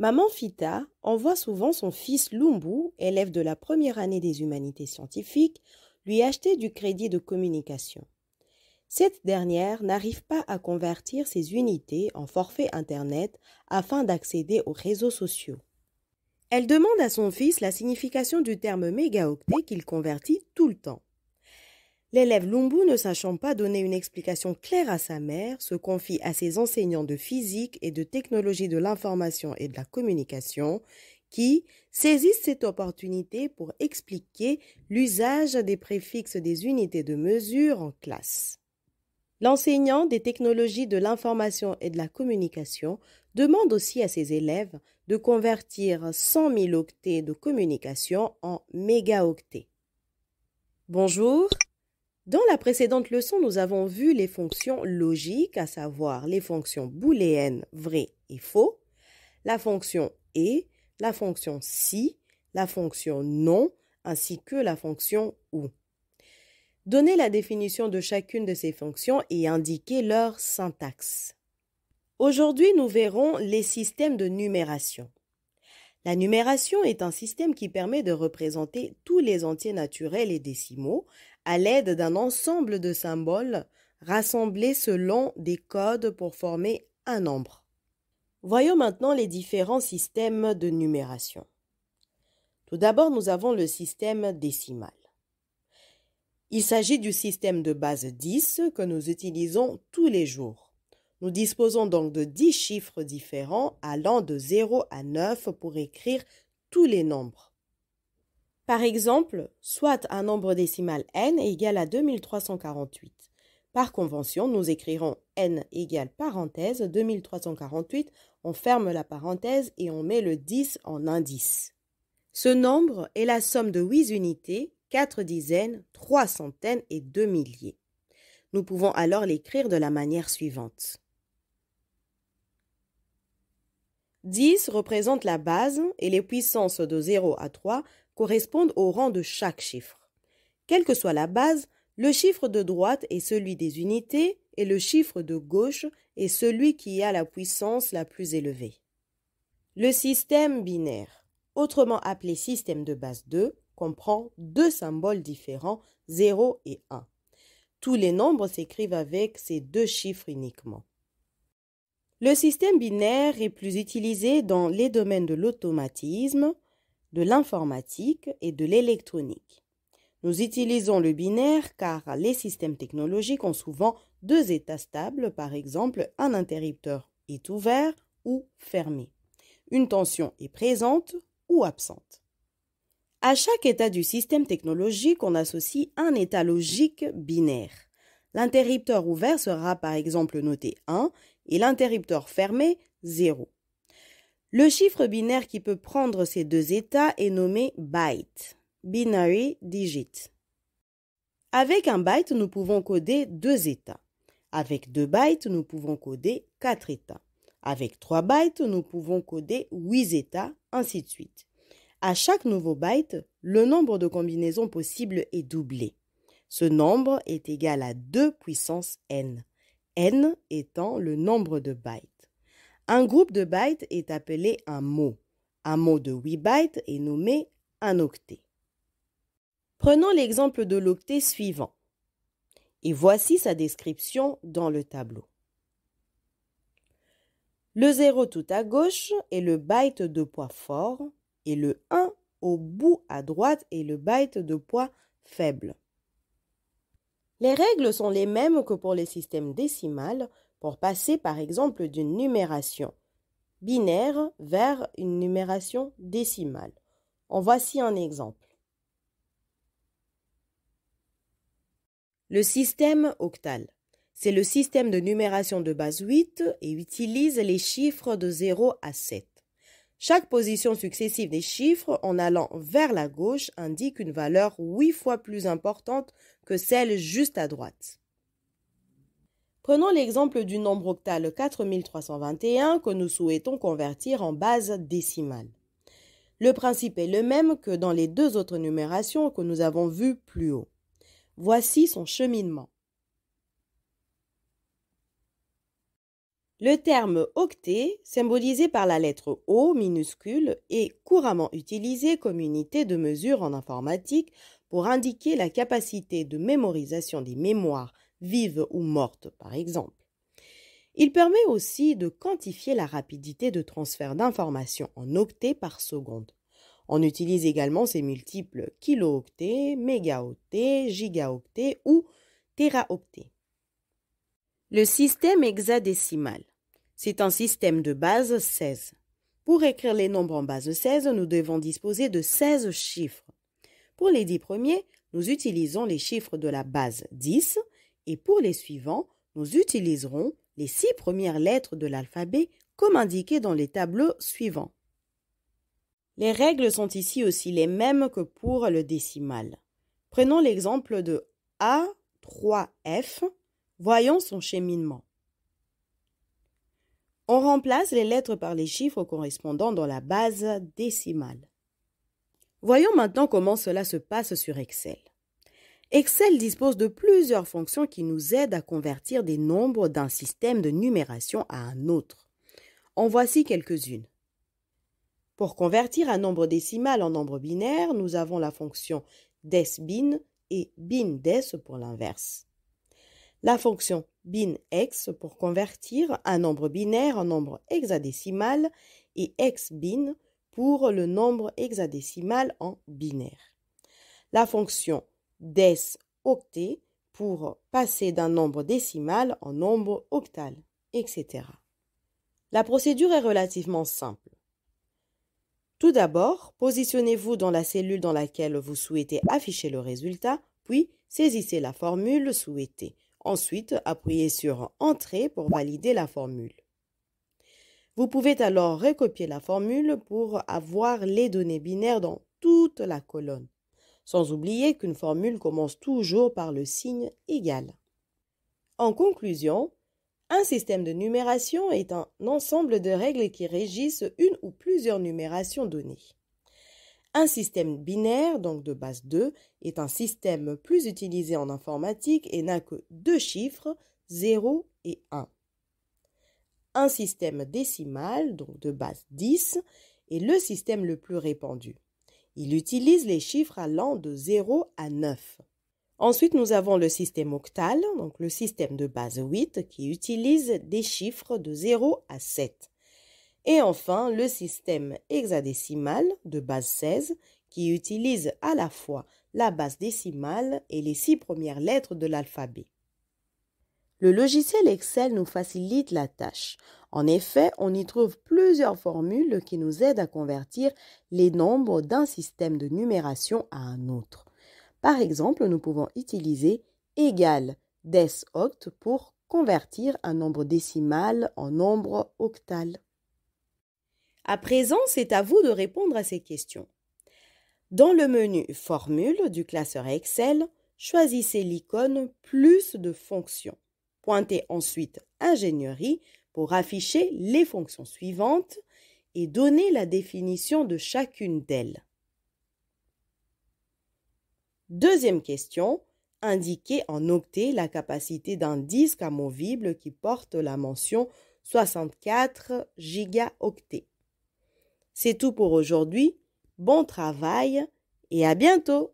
Maman Fita envoie souvent son fils Lumbu, élève de la première année des humanités scientifiques, lui acheter du crédit de communication. Cette dernière n'arrive pas à convertir ses unités en forfait Internet afin d'accéder aux réseaux sociaux. Elle demande à son fils la signification du terme mégaoctet qu'il convertit tout le temps. L'élève Lumbu, ne sachant pas donner une explication claire à sa mère, se confie à ses enseignants de physique et de technologie de l'information et de la communication qui saisissent cette opportunité pour expliquer l'usage des préfixes des unités de mesure en classe. L'enseignant des technologies de l'information et de la communication demande aussi à ses élèves de convertir 100 000 octets de communication en mégaoctets. Bonjour, dans la précédente leçon, nous avons vu les fonctions logiques, à savoir les fonctions booléennes vrai et faux, la fonction et, la fonction si, la fonction non, ainsi que la fonction ou. Donnez la définition de chacune de ces fonctions et indiquez leur syntaxe. Aujourd'hui, nous verrons les systèmes de numération. La numération est un système qui permet de représenter tous les entiers naturels et décimaux à l'aide d'un ensemble de symboles rassemblés selon des codes pour former un nombre. Voyons maintenant les différents systèmes de numération. Tout d'abord, nous avons le système décimal. Il s'agit du système de base 10 que nous utilisons tous les jours. Nous disposons donc de 10 chiffres différents allant de 0 à 9 pour écrire tous les nombres. Par exemple, soit un nombre décimal n est égal à 2348. Par convention, nous écrirons n égale parenthèse 2348, on ferme la parenthèse et on met le 10 en indice. Ce nombre est la somme de 8 unités, 4 dizaines, 3 centaines et 2 milliers. Nous pouvons alors l'écrire de la manière suivante. 10 représente la base et les puissances de 0 à 3 correspondent au rang de chaque chiffre. Quelle que soit la base, le chiffre de droite est celui des unités et le chiffre de gauche est celui qui a la puissance la plus élevée. Le système binaire, autrement appelé système de base 2, comprend deux symboles différents, 0 et 1. Tous les nombres s'écrivent avec ces deux chiffres uniquement. Le système binaire est plus utilisé dans les domaines de l'automatisme, de l'informatique et de l'électronique. Nous utilisons le binaire car les systèmes technologiques ont souvent deux états stables, par exemple un interrupteur est ouvert ou fermé. Une tension est présente ou absente. À chaque état du système technologique, on associe un état logique binaire. L'interrupteur ouvert sera par exemple noté 1 et l'interrupteur fermé 0. Le chiffre binaire qui peut prendre ces deux états est nommé byte, binary digit. Avec un byte, nous pouvons coder deux états. Avec deux bytes, nous pouvons coder quatre états. Avec trois bytes, nous pouvons coder huit états, ainsi de suite. À chaque nouveau byte, le nombre de combinaisons possibles est doublé. Ce nombre est égal à 2 puissance n, n étant le nombre de bytes. Un groupe de bytes est appelé un mot. Un mot de 8 bytes est nommé un octet. Prenons l'exemple de l'octet suivant. Et voici sa description dans le tableau. Le 0 tout à gauche est le byte de poids fort et le 1 au bout à droite est le byte de poids faible. Les règles sont les mêmes que pour les systèmes décimales, pour passer par exemple d'une numération binaire vers une numération décimale. En voici un exemple. Le système octal. C'est le système de numération de base 8 et utilise les chiffres de 0 à 7. Chaque position successive des chiffres en allant vers la gauche indique une valeur 8 fois plus importante que celle juste à droite. Prenons l'exemple du nombre octal 4321 que nous souhaitons convertir en base décimale. Le principe est le même que dans les deux autres numérations que nous avons vues plus haut. Voici son cheminement. Le terme octet, symbolisé par la lettre O minuscule, est couramment utilisé comme unité de mesure en informatique pour indiquer la capacité de mémorisation des mémoires vive ou morte par exemple. Il permet aussi de quantifier la rapidité de transfert d'informations en octets par seconde. On utilise également ces multiples kilo-octets, mégaoctets, gigaoctets ou téraoctets. Le système hexadécimal. C'est un système de base 16. Pour écrire les nombres en base 16, nous devons disposer de 16 chiffres. Pour les 10 premiers, nous utilisons les chiffres de la base 10 et pour les suivants, nous utiliserons les six premières lettres de l'alphabet comme indiqué dans les tableaux suivants. Les règles sont ici aussi les mêmes que pour le décimal. Prenons l'exemple de A3F. Voyons son cheminement. On remplace les lettres par les chiffres correspondants dans la base décimale. Voyons maintenant comment cela se passe sur Excel. Excel dispose de plusieurs fonctions qui nous aident à convertir des nombres d'un système de numération à un autre. En voici quelques-unes. Pour convertir un nombre décimal en nombre binaire, nous avons la fonction desBin et binDes pour l'inverse. La fonction binX pour convertir un nombre binaire en nombre hexadécimal et xBin pour le nombre hexadécimal en binaire. La fonction des octet pour passer d'un nombre décimal en nombre octal, etc. La procédure est relativement simple. Tout d'abord, positionnez-vous dans la cellule dans laquelle vous souhaitez afficher le résultat, puis saisissez la formule souhaitée. Ensuite, appuyez sur Entrée pour valider la formule. Vous pouvez alors recopier la formule pour avoir les données binaires dans toute la colonne sans oublier qu'une formule commence toujours par le signe égal. En conclusion, un système de numération est un ensemble de règles qui régissent une ou plusieurs numérations données. Un système binaire, donc de base 2, est un système plus utilisé en informatique et n'a que deux chiffres, 0 et 1. Un système décimal, donc de base 10, est le système le plus répandu. Il utilise les chiffres allant de 0 à 9. Ensuite, nous avons le système octal, donc le système de base 8, qui utilise des chiffres de 0 à 7. Et enfin, le système hexadécimal de base 16, qui utilise à la fois la base décimale et les six premières lettres de l'alphabet. Le logiciel Excel nous facilite la tâche. En effet, on y trouve plusieurs formules qui nous aident à convertir les nombres d'un système de numération à un autre. Par exemple, nous pouvons utiliser égal des pour convertir un nombre décimal en nombre octal. À présent, c'est à vous de répondre à ces questions. Dans le menu Formules du classeur Excel, choisissez l'icône Plus de fonctions. Pointez ensuite ingénierie pour afficher les fonctions suivantes et donner la définition de chacune d'elles. Deuxième question, indiquez en octets la capacité d'un disque amovible qui porte la mention 64 gigaoctets. C'est tout pour aujourd'hui, bon travail et à bientôt